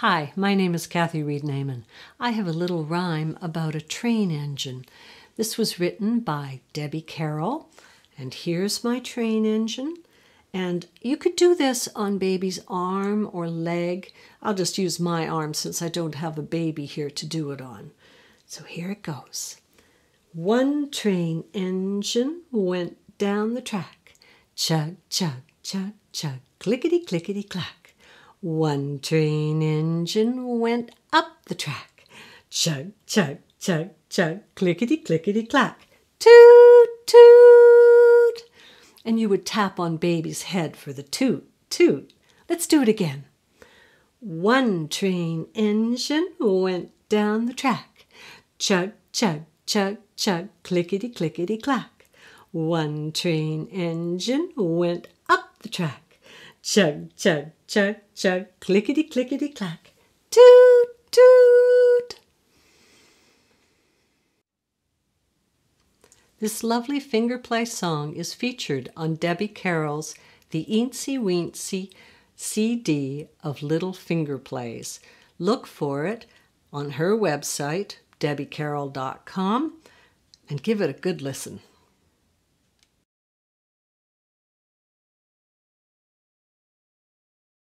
Hi, my name is Kathy Reed Naiman. I have a little rhyme about a train engine. This was written by Debbie Carroll, and here's my train engine. And you could do this on baby's arm or leg. I'll just use my arm since I don't have a baby here to do it on. So here it goes. One train engine went down the track. Chug, chug, chug, chug, clickety, clickety, clack. One train engine went up the track. Chug, chug, chug, chug, clickety, clickety, clack. Toot, toot. And you would tap on baby's head for the toot, toot. Let's do it again. One train engine went down the track. Chug, chug, chug, chug, clickety, clickety, clack. One train engine went up the track. Chug, chug, chug, chug, clickety, clickety, clack, toot, toot. This lovely finger play song is featured on Debbie Carroll's The Eensy Weensy CD of Little Finger Plays. Look for it on her website, debbiecarroll.com, and give it a good listen.